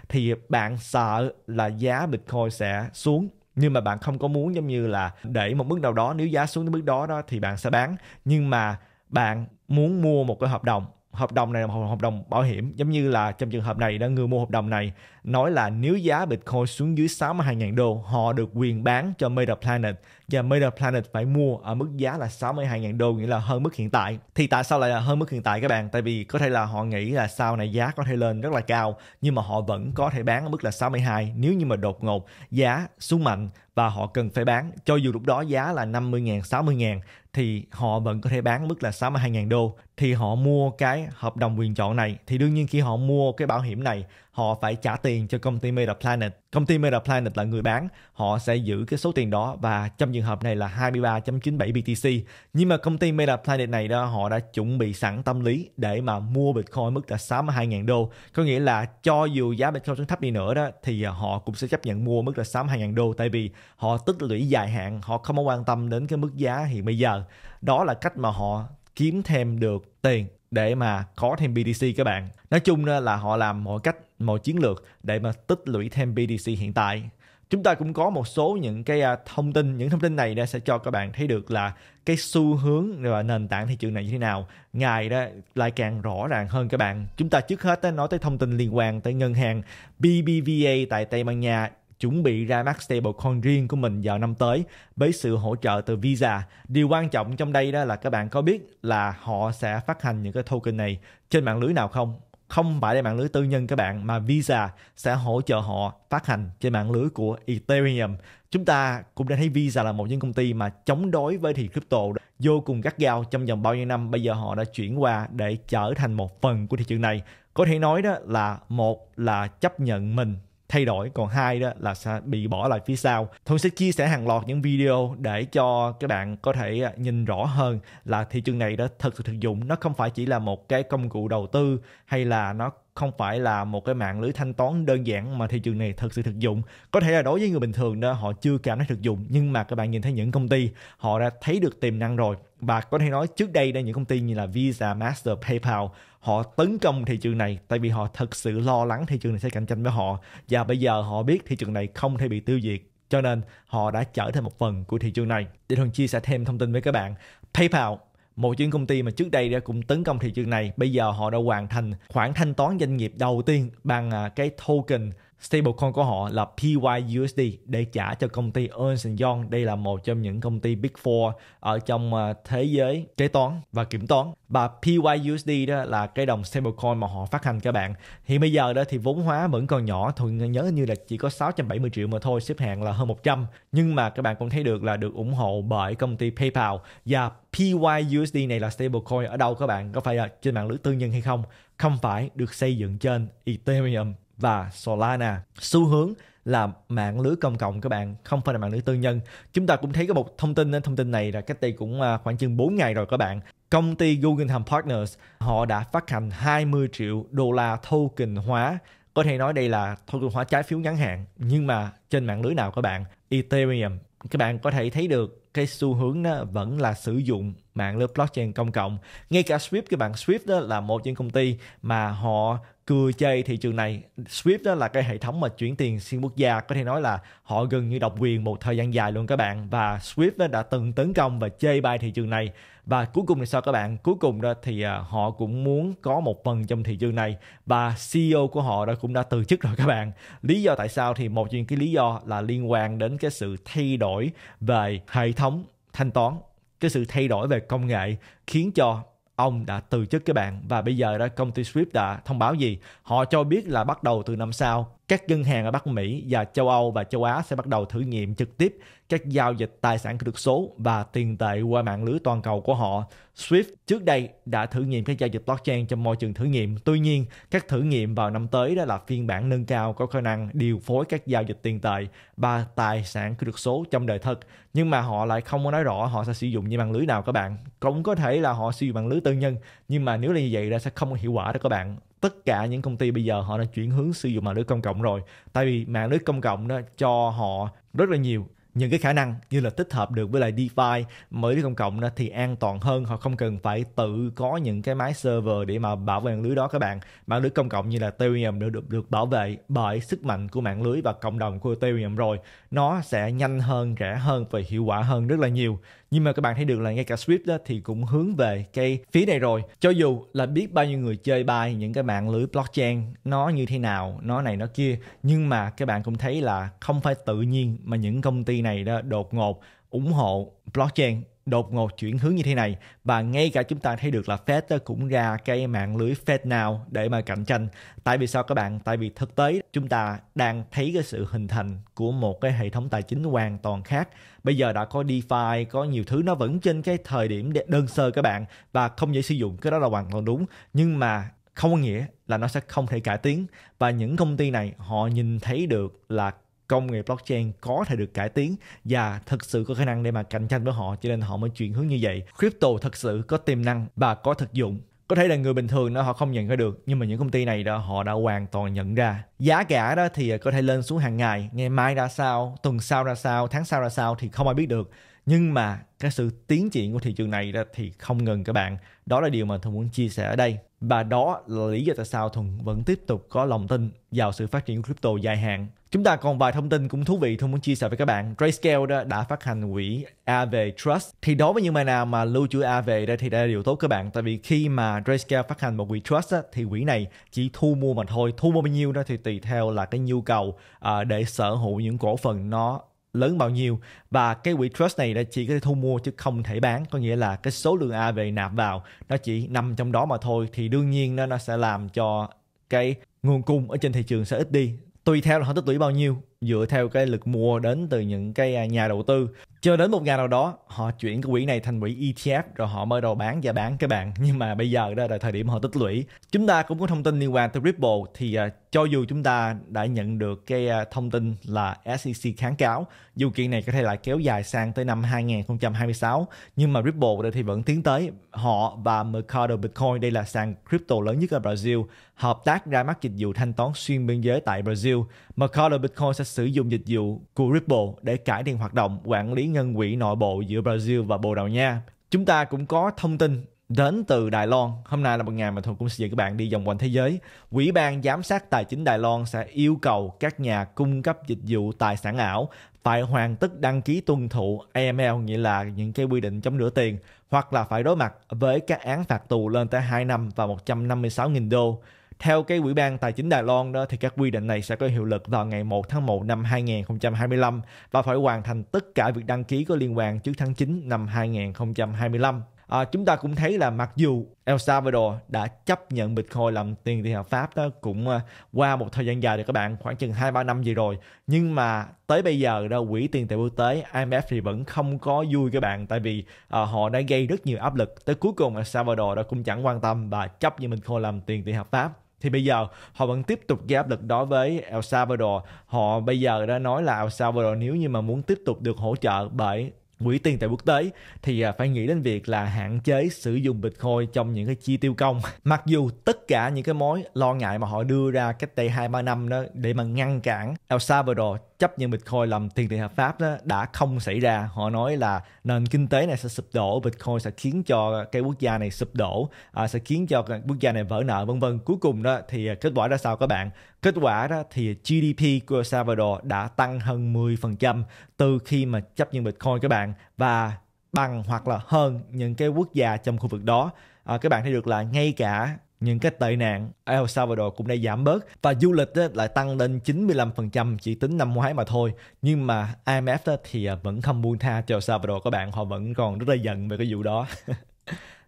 thì bạn sợ là giá bitcoin sẽ xuống nhưng mà bạn không có muốn giống như là để một mức nào đó nếu giá xuống đến mức đó đó thì bạn sẽ bán nhưng mà bạn muốn mua một cái hợp đồng hợp đồng này là một hợp đồng bảo hiểm giống như là trong trường hợp này đã người mua hợp đồng này nói là nếu giá Bitcoin xuống dưới 62.000 đô họ được quyền bán cho Meta Planet và Meta Planet phải mua ở mức giá là 62.000 đô nghĩa là hơn mức hiện tại thì tại sao lại là hơn mức hiện tại các bạn tại vì có thể là họ nghĩ là sau này giá có thể lên rất là cao nhưng mà họ vẫn có thể bán ở mức là 62 nếu như mà đột ngột giá xuống mạnh và họ cần phải bán cho dù lúc đó giá là 50 ngàn, 60 ngàn thì họ vẫn có thể bán mức là 62 ngàn đô thì họ mua cái hợp đồng quyền chọn này thì đương nhiên khi họ mua cái bảo hiểm này họ phải trả tiền cho công ty Meta Planet. Công ty Meta Planet là người bán, họ sẽ giữ cái số tiền đó và trong trường hợp này là 23.97 BTC. Nhưng mà công ty Meta Planet này đó họ đã chuẩn bị sẵn tâm lý để mà mua Bitcoin mức là 62.000 đô. Có nghĩa là cho dù giá Bitcoin xuống thấp đi nữa đó thì họ cũng sẽ chấp nhận mua mức là 62.000 đô tại vì họ tích lũy dài hạn, họ không có quan tâm đến cái mức giá hiện bây giờ. Đó là cách mà họ kiếm thêm được tiền để mà có thêm BTC các bạn. Nói chung là họ làm mọi cách, mọi chiến lược để mà tích lũy thêm BTC hiện tại. Chúng ta cũng có một số những cái à, thông tin, những thông tin này đã sẽ cho các bạn thấy được là cái xu hướng và nền tảng thị trường này như thế nào ngày đó lại càng rõ ràng hơn các bạn. Chúng ta trước hết nói tới thông tin liên quan tới ngân hàng BBVA tại Tây Ban Nha chuẩn bị ra mắt stablecoin riêng của mình vào năm tới với sự hỗ trợ từ Visa. Điều quan trọng trong đây đó là các bạn có biết là họ sẽ phát hành những cái token này trên mạng lưới nào không? Không phải là mạng lưới tư nhân các bạn mà Visa sẽ hỗ trợ họ phát hành trên mạng lưới của Ethereum. Chúng ta cũng đã thấy Visa là một những công ty mà chống đối với thị crypto vô cùng gắt gao trong vòng bao nhiêu năm. Bây giờ họ đã chuyển qua để trở thành một phần của thị trường này. Có thể nói đó là một là chấp nhận mình thay đổi còn hai đó là sẽ bị bỏ lại phía sau tôi sẽ chia sẻ hàng loạt những video để cho các bạn có thể à, nhìn rõ hơn là thị trường này đã thực sự thực dụng nó không phải chỉ là một cái công cụ đầu tư hay là nó không phải là một cái mạng lưới thanh toán đơn giản mà thị trường này thực sự thực dụng có thể là đối với người bình thường đó họ chưa cảm thấy thực dụng nhưng mà các bạn nhìn thấy những công ty họ đã thấy được tiềm năng rồi và có thể nói trước đây đây những công ty như là Visa, Master, PayPal họ tấn công thị trường này tại vì họ thật sự lo lắng thị trường này sẽ cạnh tranh với họ và bây giờ họ biết thị trường này không thể bị tiêu diệt cho nên họ đã trở thành một phần của thị trường này. Để Thuần chia sẻ thêm thông tin với các bạn, PayPal một những công ty mà trước đây đã cũng tấn công thị trường này bây giờ họ đã hoàn thành khoản thanh toán doanh nghiệp đầu tiên bằng à, cái token Stablecoin của họ là PYUSD để trả cho công ty Ernst Young. Đây là một trong những công ty Big Four ở trong à, thế giới kế toán và kiểm toán. Và PYUSD đó là cái đồng stablecoin mà họ phát hành các bạn. Hiện bây giờ đó thì vốn hóa vẫn còn nhỏ, Thuận nhớ như là chỉ có 670 triệu mà thôi, xếp hạng là hơn 100. Nhưng mà các bạn cũng thấy được là được ủng hộ bởi công ty PayPal và PYUSD này là stablecoin ở đâu các bạn? Có phải là trên mạng lưới tư nhân hay không? Không phải, được xây dựng trên Ethereum và Solana. Xu hướng là mạng lưới công cộng các bạn, không phải là mạng lưới tư nhân. Chúng ta cũng thấy cái một thông tin, thông tin này là cách đây cũng à, khoảng chừng 4 ngày rồi các bạn. Công ty Guggenheim Partners họ đã phát hành 20 triệu đô la token hóa có thể nói đây là token hóa trái phiếu ngắn hạn nhưng mà trên mạng lưới nào các bạn Ethereum các bạn có thể thấy được cái xu hướng đó vẫn là sử dụng mạng lưới blockchain công cộng ngay cả Swift các bạn Swift đó là một những công ty mà họ cười chơi thị trường này Swift đó là cái hệ thống mà chuyển tiền xuyên quốc gia có thể nói là họ gần như độc quyền một thời gian dài luôn các bạn và Swift đó đã từng tấn công và chơi bài thị trường này và cuối cùng thì sao các bạn cuối cùng đó thì à, họ cũng muốn có một phần trong thị trường này và CEO của họ đã cũng đã từ chức rồi các bạn lý do tại sao thì một những cái lý do là liên quan đến cái sự thay đổi về hệ thống thanh toán cái sự thay đổi về công nghệ khiến cho ông đã từ chức các bạn và bây giờ đó công ty Swift đã thông báo gì họ cho biết là bắt đầu từ năm sau các ngân hàng ở Bắc Mỹ và châu Âu và châu Á sẽ bắt đầu thử nghiệm trực tiếp các giao dịch tài sản kỹ thuật số và tiền tệ qua mạng lưới toàn cầu của họ. SWIFT trước đây đã thử nghiệm các giao dịch blockchain trong môi trường thử nghiệm. Tuy nhiên, các thử nghiệm vào năm tới đó là phiên bản nâng cao có khả năng điều phối các giao dịch tiền tệ và tài sản kỹ thuật số trong đời thực. Nhưng mà họ lại không có nói rõ họ sẽ sử dụng như mạng lưới nào các bạn. Cũng có thể là họ sử dụng mạng lưới tư nhân, nhưng mà nếu là như vậy là sẽ không hiệu quả đó các bạn tất cả những công ty bây giờ họ đã chuyển hướng sử dụng mạng lưới công cộng rồi tại vì mạng lưới công cộng đó cho họ rất là nhiều những cái khả năng như là tích hợp được với lại DeFi mới lý công cộng đó thì an toàn hơn họ không cần phải tự có những cái máy server để mà bảo vệ mạng lưới đó các bạn mạng lưới công cộng như là Ethereum được, được được bảo vệ bởi sức mạnh của mạng lưới và cộng đồng của Ethereum rồi nó sẽ nhanh hơn rẻ hơn và hiệu quả hơn rất là nhiều nhưng mà các bạn thấy được là ngay cả Swift đó thì cũng hướng về cái phía này rồi cho dù là biết bao nhiêu người chơi bài những cái mạng lưới blockchain nó như thế nào nó này nó kia nhưng mà các bạn cũng thấy là không phải tự nhiên mà những công ty này đó đột ngột ủng hộ blockchain đột ngột chuyển hướng như thế này và ngay cả chúng ta thấy được là Fed cũng ra cái mạng lưới Fed nào để mà cạnh tranh. Tại vì sao các bạn? Tại vì thực tế chúng ta đang thấy cái sự hình thành của một cái hệ thống tài chính hoàn toàn khác. Bây giờ đã có DeFi, có nhiều thứ nó vẫn trên cái thời điểm đơn sơ các bạn và không dễ sử dụng, cái đó là hoàn toàn đúng. Nhưng mà không có nghĩa là nó sẽ không thể cải tiến và những công ty này họ nhìn thấy được là công nghệ blockchain có thể được cải tiến và thực sự có khả năng để mà cạnh tranh với họ cho nên họ mới chuyển hướng như vậy crypto thật sự có tiềm năng và có thực dụng có thể là người bình thường đó họ không nhận ra được nhưng mà những công ty này đó họ đã hoàn toàn nhận ra giá cả đó thì có thể lên xuống hàng ngày ngày mai ra sao tuần sau ra sao tháng sau ra sao thì không ai biết được nhưng mà cái sự tiến triển của thị trường này thì không ngừng các bạn đó là điều mà tôi muốn chia sẻ ở đây và đó là lý do tại sao thuần vẫn tiếp tục có lòng tin vào sự phát triển của crypto dài hạn chúng ta còn vài thông tin cũng thú vị tôi muốn chia sẻ với các bạn Grayscale đó đã phát hành quỹ AV Trust thì đối với những bài nào mà lưu trữ AV đây thì đây là điều tốt các bạn tại vì khi mà Grayscale phát hành một quỹ trust á, thì quỹ này chỉ thu mua mà thôi thu mua bao nhiêu đó thì tùy theo là cái nhu cầu à, để sở hữu những cổ phần nó lớn bao nhiêu và cái quỹ trust này là chỉ có thể thu mua chứ không thể bán có nghĩa là cái số lượng a về nạp vào nó chỉ nằm trong đó mà thôi thì đương nhiên nó nó sẽ làm cho cái nguồn cung ở trên thị trường sẽ ít đi tùy theo là họ tích lũy bao nhiêu dựa theo cái lực mua đến từ những cái à, nhà đầu tư cho đến một ngày nào đó họ chuyển cái quỹ này thành quỹ ETF rồi họ mới đầu bán và bán các bạn nhưng mà bây giờ đó là thời điểm họ tích lũy chúng ta cũng có thông tin liên quan tới Ripple thì uh, cho dù chúng ta đã nhận được cái uh, thông tin là SEC kháng cáo dù kiện này có thể lại kéo dài sang tới năm 2026 nhưng mà Ripple đây thì vẫn tiến tới họ và Mercado Bitcoin đây là sàn crypto lớn nhất ở Brazil hợp tác ra mắt dịch vụ thanh toán xuyên biên giới tại Brazil Mercado Bitcoin sẽ sử dụng dịch vụ của Ripple để cải thiện hoạt động quản lý ngân quỹ nội bộ giữa Brazil và Bồ Đào Nha. Chúng ta cũng có thông tin đến từ Đài Loan. Hôm nay là một ngày mà Thuận cũng sẽ dẫn các bạn đi vòng quanh thế giới. Quỹ ban giám sát tài chính Đài Loan sẽ yêu cầu các nhà cung cấp dịch vụ tài sản ảo phải hoàn tất đăng ký tuân thủ AML nghĩa là những cái quy định chống rửa tiền hoặc là phải đối mặt với các án phạt tù lên tới 2 năm và 156.000 đô. Theo cái quỹ ban Tài chính Đài Loan đó thì các quy định này sẽ có hiệu lực vào ngày 1 tháng 1 năm 2025 và phải hoàn thành tất cả việc đăng ký có liên quan trước tháng 9 năm 2025. À, chúng ta cũng thấy là mặc dù El Salvador đã chấp nhận Bitcoin làm tiền tệ hợp pháp đó cũng à, qua một thời gian dài rồi các bạn, khoảng chừng 2-3 năm gì rồi. Nhưng mà tới bây giờ đó quỹ tiền tệ quốc tế IMF thì vẫn không có vui các bạn tại vì à, họ đã gây rất nhiều áp lực. Tới cuối cùng El Salvador đã cũng chẳng quan tâm và chấp nhận Bitcoin làm tiền tệ hợp pháp thì bây giờ họ vẫn tiếp tục gây áp lực đó với El Salvador họ bây giờ đã nói là El Salvador nếu như mà muốn tiếp tục được hỗ trợ bởi quỹ tiền tệ quốc tế thì à, phải nghĩ đến việc là hạn chế sử dụng Bitcoin trong những cái chi tiêu công. Mặc dù tất cả những cái mối lo ngại mà họ đưa ra cách đây 2-3 năm đó để mà ngăn cản El Salvador chấp nhận Bitcoin làm tiền tệ hợp pháp đó đã không xảy ra. Họ nói là nền kinh tế này sẽ sụp đổ, Bitcoin sẽ khiến cho cái quốc gia này sụp đổ, à, sẽ khiến cho quốc gia này vỡ nợ vân vân. Cuối cùng đó thì à, kết quả ra sao các bạn? Kết quả đó thì GDP của Salvador đã tăng hơn 10% từ khi mà chấp nhận Bitcoin các bạn và bằng hoặc là hơn những cái quốc gia trong khu vực đó. À, các bạn thấy được là ngay cả nhưng cái tệ nạn ở El Salvador cũng đã giảm bớt và du lịch lại tăng lên 95% chỉ tính năm ngoái mà thôi. Nhưng mà IMF thì à, vẫn không buông tha cho El Salvador các bạn, họ vẫn còn rất là giận về cái vụ đó.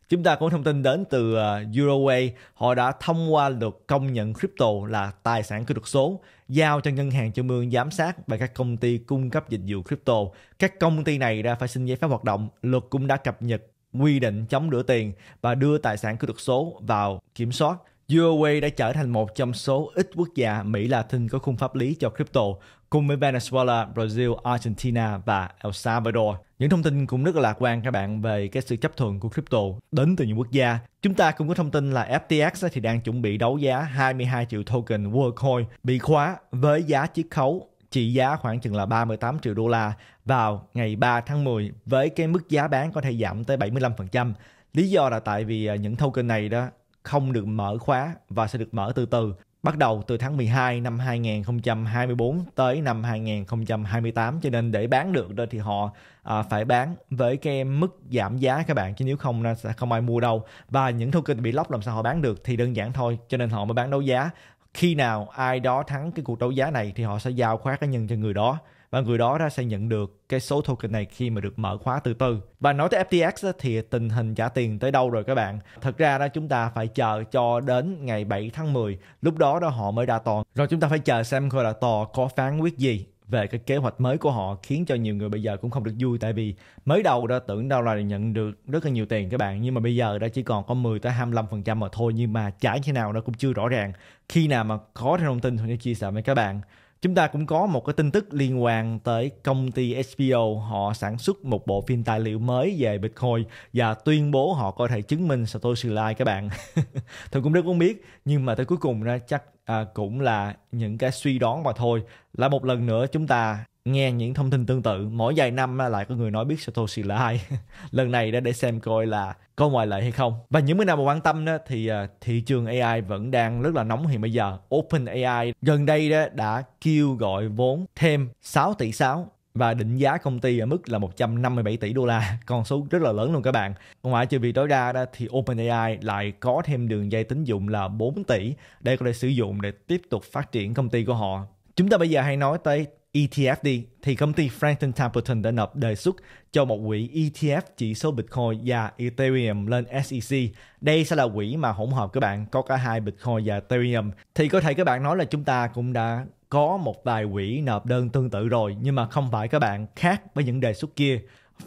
Chúng ta có thông tin đến từ Euroway, à, họ đã thông qua luật công nhận crypto là tài sản kỹ thuật số, giao cho ngân hàng trung ương giám sát và các công ty cung cấp dịch vụ crypto. Các công ty này đã phải xin giấy phép hoạt động, luật cũng đã cập nhật quy định chống rửa tiền và đưa tài sản kỹ thuật số vào kiểm soát. Uruguay đã trở thành một trong số ít quốc gia Mỹ Latin có khung pháp lý cho crypto, cùng với Venezuela, Brazil, Argentina và El Salvador. Những thông tin cũng rất là lạc quan các bạn về cái sự chấp thuận của crypto đến từ những quốc gia. Chúng ta cũng có thông tin là FTX thì đang chuẩn bị đấu giá 22 triệu token WorldCoin bị khóa với giá chiết khấu trị giá khoảng chừng là 38 triệu đô la vào ngày 3 tháng 10 với cái mức giá bán có thể giảm tới 75%. Lý do là tại vì à, những token này đó không được mở khóa và sẽ được mở từ từ bắt đầu từ tháng 12 năm 2024 tới năm 2028 cho nên để bán được đó thì họ à, phải bán với cái mức giảm giá các bạn chứ nếu không sẽ không ai mua đâu và những token bị lóc làm sao họ bán được thì đơn giản thôi cho nên họ mới bán đấu giá khi nào ai đó thắng cái cuộc đấu giá này thì họ sẽ giao khóa cá nhân cho người đó và người đó ra sẽ nhận được cái số token này khi mà được mở khóa từ từ và nói tới FTX thì tình hình trả tiền tới đâu rồi các bạn thật ra đó chúng ta phải chờ cho đến ngày 7 tháng 10 lúc đó đó họ mới ra tòa rồi chúng ta phải chờ xem coi là tòa có phán quyết gì về cái kế hoạch mới của họ khiến cho nhiều người bây giờ cũng không được vui tại vì mới đầu đã tưởng đâu là nhận được rất là nhiều tiền các bạn nhưng mà bây giờ đã chỉ còn có 10 tới 25% mà thôi nhưng mà chả như thế nào nó cũng chưa rõ ràng khi nào mà có thêm thông tin thì chia sẻ với các bạn Chúng ta cũng có một cái tin tức liên quan tới công ty HBO. Họ sản xuất một bộ phim tài liệu mới về Bitcoin và tuyên bố họ có thể chứng minh Satoshi Lai các bạn. tôi cũng rất muốn biết, nhưng mà tới cuối cùng ra chắc à, cũng là những cái suy đoán mà thôi. Là một lần nữa chúng ta nghe những thông tin tương tự mỗi vài năm lại có người nói biết Satoshi là ai lần này đã để xem coi là có ngoài lệ hay không và những người nào mà quan tâm đó thì à, thị trường AI vẫn đang rất là nóng hiện bây giờ Open AI gần đây đó đã kêu gọi vốn thêm 6 tỷ 6 và định giá công ty ở mức là 157 tỷ đô la, con số rất là lớn luôn các bạn. Ngoài trừ việc tối đa đó thì OpenAI lại có thêm đường dây tín dụng là 4 tỷ để có thể sử dụng để tiếp tục phát triển công ty của họ. Chúng ta bây giờ hay nói tới ETF thì công ty Franklin Templeton đã nộp đề xuất cho một quỹ ETF chỉ số Bitcoin và Ethereum lên SEC. Đây sẽ là quỹ mà hỗn hợp các bạn có cả hai Bitcoin và Ethereum. Thì có thể các bạn nói là chúng ta cũng đã có một vài quỹ nộp đơn tương tự rồi nhưng mà không phải các bạn khác với những đề xuất kia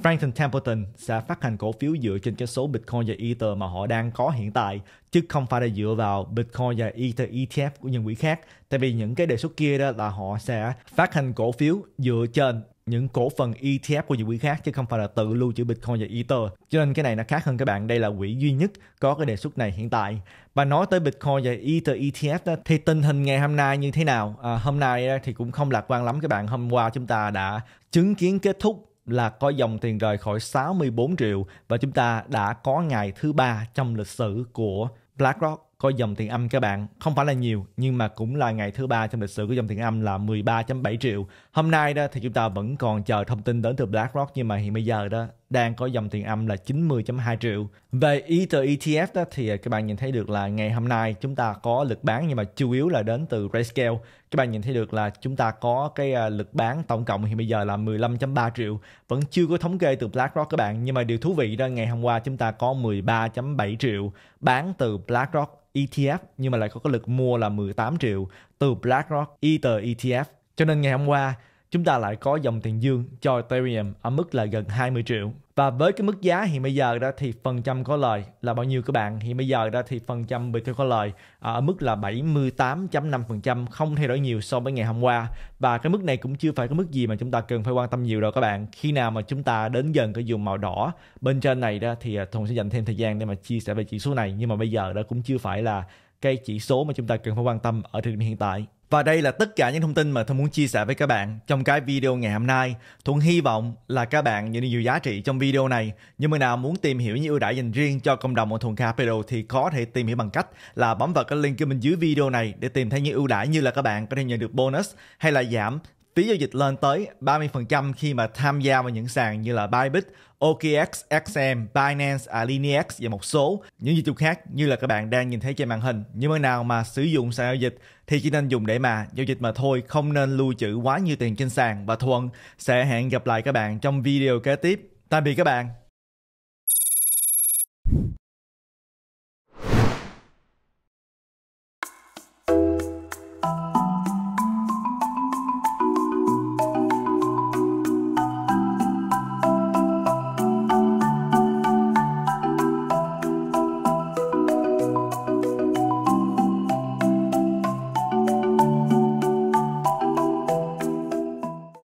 Franklin Templeton sẽ phát hành cổ phiếu dựa trên cái số Bitcoin và Ether mà họ đang có hiện tại chứ không phải là dựa vào Bitcoin và Ether ETF của những quỹ khác. Tại vì những cái đề xuất kia đó là họ sẽ phát hành cổ phiếu dựa trên những cổ phần ETF của những quỹ khác chứ không phải là tự lưu trữ Bitcoin và Ether. Cho nên cái này nó khác hơn các bạn. Đây là quỹ duy nhất có cái đề xuất này hiện tại. Và nói tới Bitcoin và Ether ETF đó, thì tình hình ngày hôm nay như thế nào? À, hôm nay thì cũng không lạc quan lắm các bạn. Hôm qua chúng ta đã chứng kiến kết thúc là có dòng tiền rời khỏi 64 triệu và chúng ta đã có ngày thứ ba trong lịch sử của BlackRock có dòng tiền âm các bạn không phải là nhiều nhưng mà cũng là ngày thứ ba trong lịch sử của dòng tiền âm là 13.7 triệu hôm nay đó thì chúng ta vẫn còn chờ thông tin đến từ BlackRock nhưng mà hiện bây giờ đó đang có dòng tiền âm là 90.2 triệu về Ether ETF đó thì các bạn nhìn thấy được là ngày hôm nay chúng ta có lực bán nhưng mà chủ yếu là đến từ Grayscale các bạn nhìn thấy được là chúng ta có cái à, lực bán tổng cộng hiện bây giờ là 15.3 triệu vẫn chưa có thống kê từ BlackRock các bạn nhưng mà điều thú vị đó ngày hôm qua chúng ta có 13.7 triệu bán từ BlackRock ETF nhưng mà lại có cái lực mua là 18 triệu từ BlackRock Ether ETF cho nên ngày hôm qua chúng ta lại có dòng tiền dương cho Ethereum ở mức là gần 20 triệu và với cái mức giá hiện bây giờ đó thì phần trăm có lời là bao nhiêu các bạn hiện bây giờ đó thì phần trăm Bitcoin có lời à, ở mức là 78.5% không thay đổi nhiều so với ngày hôm qua và cái mức này cũng chưa phải cái mức gì mà chúng ta cần phải quan tâm nhiều đâu các bạn khi nào mà chúng ta đến gần cái vùng màu đỏ bên trên này đó thì à, Thùng sẽ dành thêm thời gian để mà chia sẻ về chỉ số này nhưng mà bây giờ đó cũng chưa phải là cái chỉ số mà chúng ta cần phải quan tâm ở thời điểm hiện tại và đây là tất cả những thông tin mà Thông muốn chia sẻ với các bạn trong cái video ngày hôm nay. Thuận hy vọng là các bạn nhận được nhiều giá trị trong video này. Nhưng mà nào muốn tìm hiểu những ưu đãi dành riêng cho cộng đồng của Thuận Capital thì có thể tìm hiểu bằng cách là bấm vào cái link bên dưới video này để tìm thấy những ưu đãi như là các bạn có thể nhận được bonus hay là giảm phí giao dịch lên tới 30% khi mà tham gia vào những sàn như là Bybit, OKX, XM, Binance, Alinex và một số những dịch vụ khác như là các bạn đang nhìn thấy trên màn hình. Nhưng mà nào mà sử dụng sàn giao dịch thì chỉ nên dùng để mà giao dịch mà thôi, không nên lưu trữ quá nhiều tiền trên sàn. Và Thuận sẽ hẹn gặp lại các bạn trong video kế tiếp. Tạm biệt các bạn.